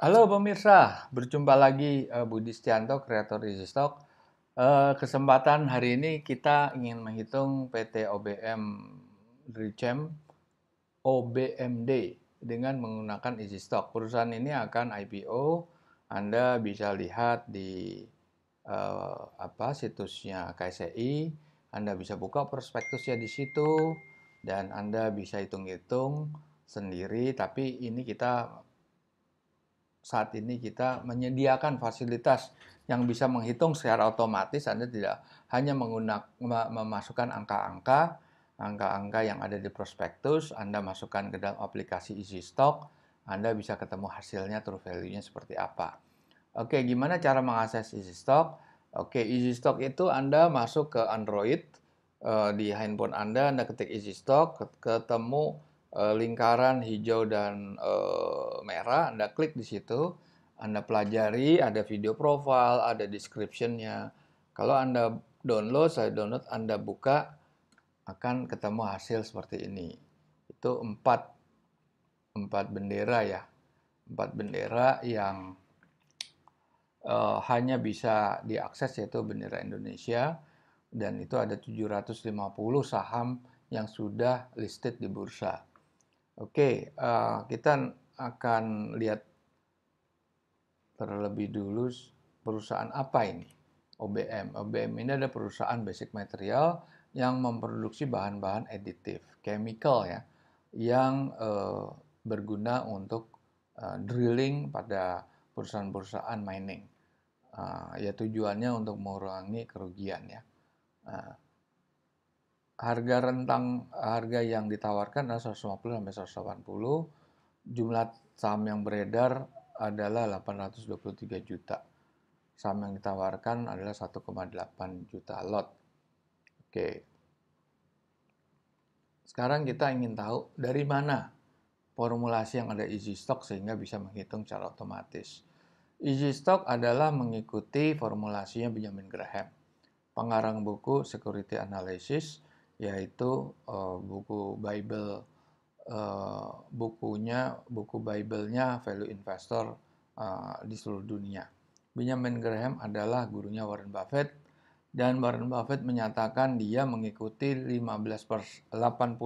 Halo pemirsa, berjumpa lagi uh, Budi Stianto, kreator Resistok. Uh, eh, kesempatan hari ini kita ingin menghitung PT OBM Richem OBMD dengan menggunakan easy Perusahaan ini akan IPO. Anda bisa lihat di uh, apa situsnya KSI. Anda bisa buka prospektusnya di situ dan Anda bisa hitung-hitung sendiri. Tapi ini kita saat ini kita menyediakan fasilitas yang bisa menghitung secara otomatis Anda tidak hanya menggunakan memasukkan angka-angka angka-angka yang ada di prospektus Anda masukkan ke dalam aplikasi Easy Stock, Anda bisa ketemu hasilnya true value-nya seperti apa Oke gimana cara mengakses Easy Stock? Oke Easy Stock itu Anda masuk ke Android eh, di handphone Anda Anda ketik Easy Stock, ketemu Eh, lingkaran hijau dan eh, merah, Anda klik di situ, Anda pelajari, ada video profile, ada description Kalau Anda download, saya download, Anda buka, akan ketemu hasil seperti ini. Itu empat, empat bendera ya. Empat bendera yang uh, hanya bisa diakses yaitu bendera Indonesia dan itu ada 750 saham yang sudah listed di bursa. Oke, okay, uh, eh, kita akan lihat terlebih dulu perusahaan apa ini. OBM. OBM ini ada perusahaan basic material yang memproduksi bahan-bahan aditif, chemical ya, yang uh, berguna untuk uh, drilling pada perusahaan-perusahaan mining. Uh, ya tujuannya untuk mengurangi kerugian ya. Uh, harga rentang harga yang ditawarkan adalah 150 sampai 180. Jumlah saham yang beredar adalah 823 juta. Saham yang ditawarkan adalah 1,8 juta lot. Oke. Sekarang kita ingin tahu dari mana formulasi yang ada easy stock sehingga bisa menghitung secara otomatis. Easy stock adalah mengikuti formulasinya Benjamin Graham, pengarang buku Security Analysis yaitu uh, buku Bible uh, bukunya buku biblenya value investor uh, di seluruh dunia. Benjamin Graham adalah gurunya Warren Buffett dan Warren Buffett menyatakan dia mengikuti 15 pers 85%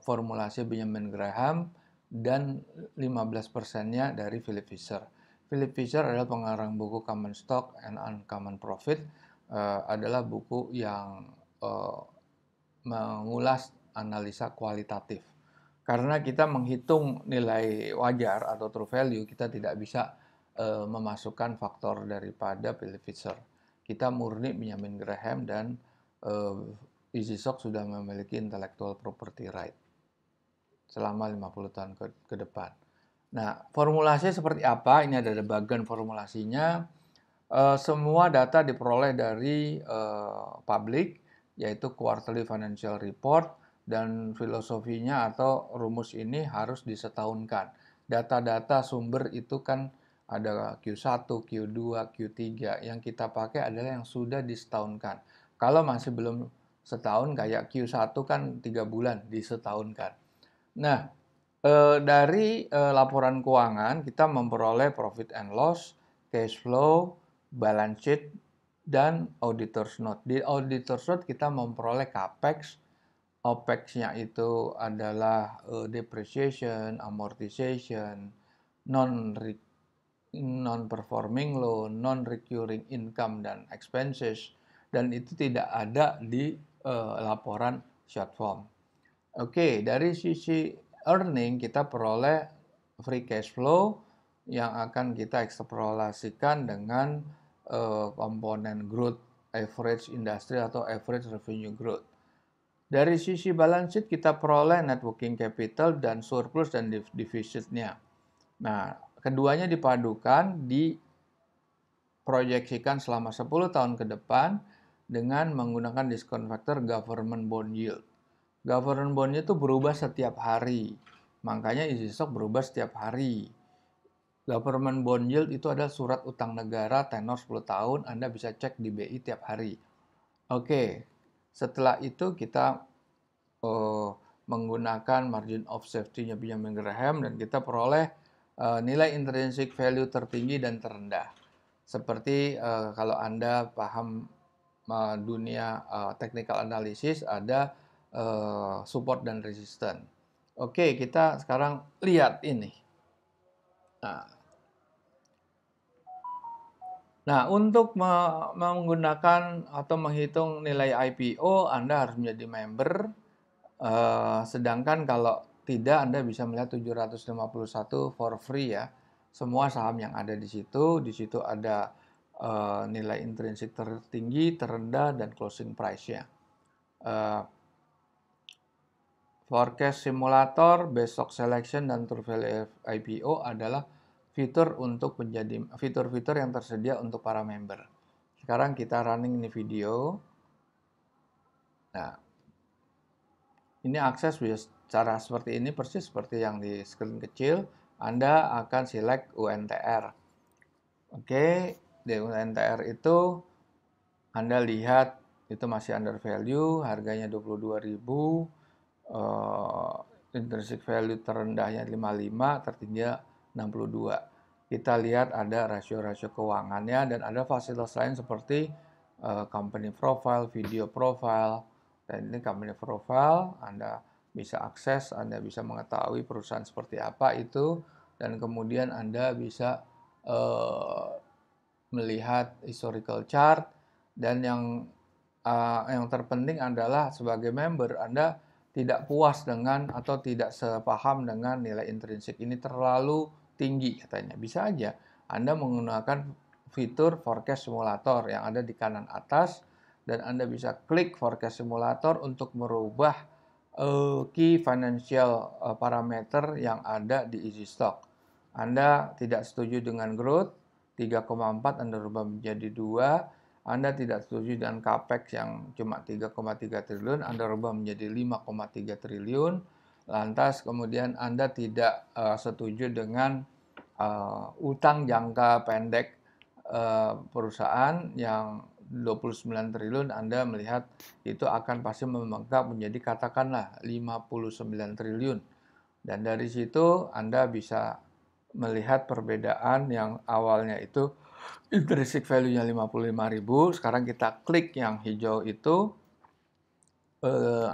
formulasi Benjamin Graham dan 15 persennya dari Philip Fisher. Philip Fisher adalah pengarang buku Common Stock and Uncommon Profit, uh, adalah buku yang uh, mengulas analisa kualitatif. Karena kita menghitung nilai wajar atau true value, kita tidak bisa e, memasukkan faktor daripada Fisher. Kita murni Benjamin Graham dan eh, isisok Easy Sock sudah memiliki intellectual property right selama 50 tahun ke, ke depan. Nah, formulasinya seperti apa? Ini ada bagian formulasinya. E, semua data diperoleh dari e, publik yaitu quarterly financial report dan filosofinya atau rumus ini harus disetahunkan. Data-data sumber itu kan ada Q1, Q2, Q3 yang kita pakai adalah yang sudah disetahunkan. Kalau masih belum setahun kayak Q1 kan tiga bulan disetahunkan. Nah, eh, dari eh, laporan keuangan kita memperoleh profit and loss, cash flow, balance sheet dan auditor's note. Di auditor's note kita memperoleh capex, OPEX-nya itu adalah uh, depreciation, amortization, non non performing loan, non recurring income dan expenses dan itu tidak ada di uh, laporan short form. Oke, okay, dari sisi earning kita peroleh free cash flow yang akan kita ekstrapolasikan dengan uh, komponen growth average industry atau average revenue growth. Dari sisi balance sheet kita peroleh net working capital dan surplus dan defisitnya. Nah, keduanya dipadukan diproyeksikan selama 10 tahun ke depan dengan menggunakan discount factor government bond yield. Government bondnya itu berubah setiap hari. Makanya isisok stok berubah setiap hari. Government bond yield itu ada surat utang negara tenor 10 tahun, Anda bisa cek di BI tiap hari. Oke, setelah itu kita uh, menggunakan margin of safety-nya Benjamin Graham dan kita peroleh uh, nilai intrinsic value tertinggi dan terendah. Seperti uh, kalau Anda paham uh, dunia uh, technical analysis ada uh, support dan resistance. Oke, kita sekarang lihat ini. Nah, Nah, untuk menggunakan atau menghitung nilai IPO, Anda harus menjadi member. Eh, sedangkan kalau tidak, Anda bisa melihat 751 for free ya. Semua saham yang ada di situ, di situ ada eh, nilai intrinsik tertinggi, terendah, dan closing price-nya. Eh, forecast simulator, besok selection, dan true value IPO adalah fitur untuk menjadi fitur-fitur yang tersedia untuk para member. Sekarang kita running ini video. Nah, ini akses cara seperti ini persis seperti yang di screen kecil. Anda akan select UNTR. Oke, di UNTR itu Anda lihat itu masih under value, harganya 22.000, uh, eh, intrinsic value terendahnya 55, tertingginya 62. Kita lihat ada rasio-rasio keuangannya dan ada fasilitas lain seperti uh, company profile, video profile. Dan ini company profile, Anda bisa akses, Anda bisa mengetahui perusahaan seperti apa itu dan kemudian Anda bisa uh, melihat historical chart dan yang uh, yang terpenting adalah sebagai member Anda tidak puas dengan atau tidak sepaham dengan nilai intrinsik ini terlalu tinggi katanya. Bisa aja Anda menggunakan fitur forecast simulator yang ada di kanan atas dan Anda bisa klik forecast simulator untuk merubah uh, key financial uh, parameter yang ada di easy stock. Anda tidak setuju dengan growth 3,4 Anda rubah menjadi 2 anda tidak setuju dengan capex yang cuma 3,3 triliun, Anda rubah menjadi 5,3 triliun lantas kemudian Anda tidak uh, setuju dengan uh, utang jangka pendek uh, perusahaan yang 29 triliun Anda melihat itu akan pasti membengkak menjadi katakanlah 59 triliun. Dan dari situ Anda bisa melihat perbedaan yang awalnya itu intrinsic value-nya 55.000, sekarang kita klik yang hijau itu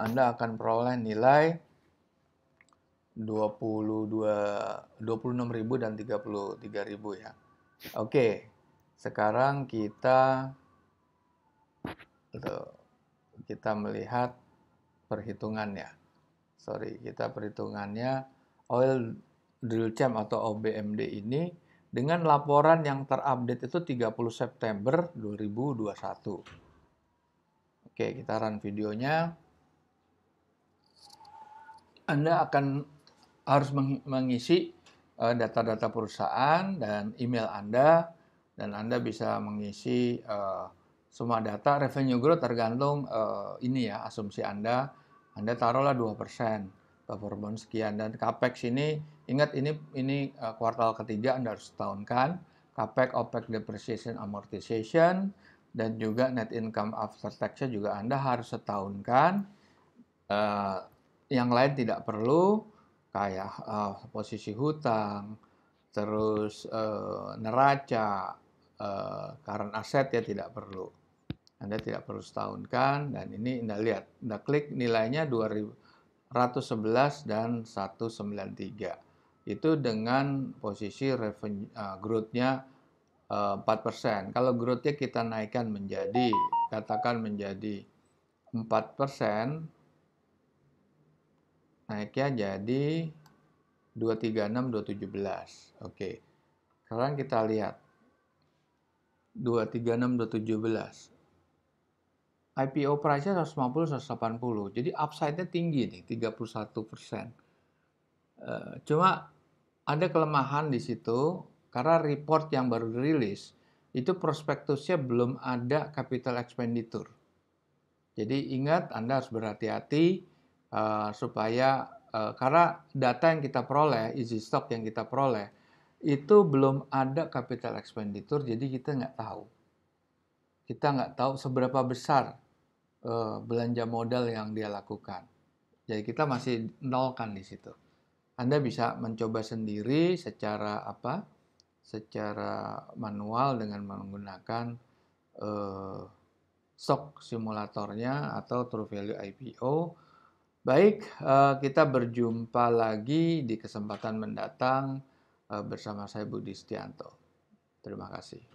Anda akan peroleh nilai 22 26.000 dan 33.000 ya. Oke. Sekarang kita gitu, kita melihat perhitungannya. Sorry, kita perhitungannya oil drill champ atau OBMD ini dengan laporan yang terupdate itu 30 September 2021. Oke, kita run videonya. Anda akan harus mengisi eh, data-data perusahaan dan email Anda dan Anda bisa mengisi uh, semua data revenue growth tergantung uh, ini ya asumsi Anda Anda taruhlah 2% performance sekian dan capex ini ingat ini ini uh, kuartal ketiga Anda harus tahunkan capex OPEX depreciation amortization dan juga net income after tax juga Anda harus setahunkan uh, yang lain tidak perlu kayak uh, posisi hutang, terus uh, neraca, uh, current ya tidak perlu. Anda tidak perlu setahunkan dan ini Anda lihat, Anda klik nilainya 211 dan 193. Itu dengan posisi revenue uh, growth-nya uh, 4%. Kalau growth-nya kita naikkan menjadi katakan menjadi 4%, naiknya jadi 236 217 oke sekarang kita lihat 236 217 IPO price-nya 150 180 jadi upside-nya tinggi nih 31 persen eh, cuma ada kelemahan di situ karena report yang baru dirilis itu prospektusnya belum ada capital expenditure jadi ingat Anda harus berhati-hati uh, supaya uh, karena data yang kita peroleh, easy stock yang kita peroleh itu belum ada capital expenditure, jadi kita nggak tahu. Kita nggak tahu seberapa besar uh, belanja modal yang dia lakukan. Jadi kita masih nolkan di situ. Anda bisa mencoba sendiri secara apa? Secara manual dengan menggunakan uh, stock simulatornya atau True Value IPO Baik, eh, kita berjumpa lagi di kesempatan mendatang eh, bersama saya Budi Setianto. Terima kasih.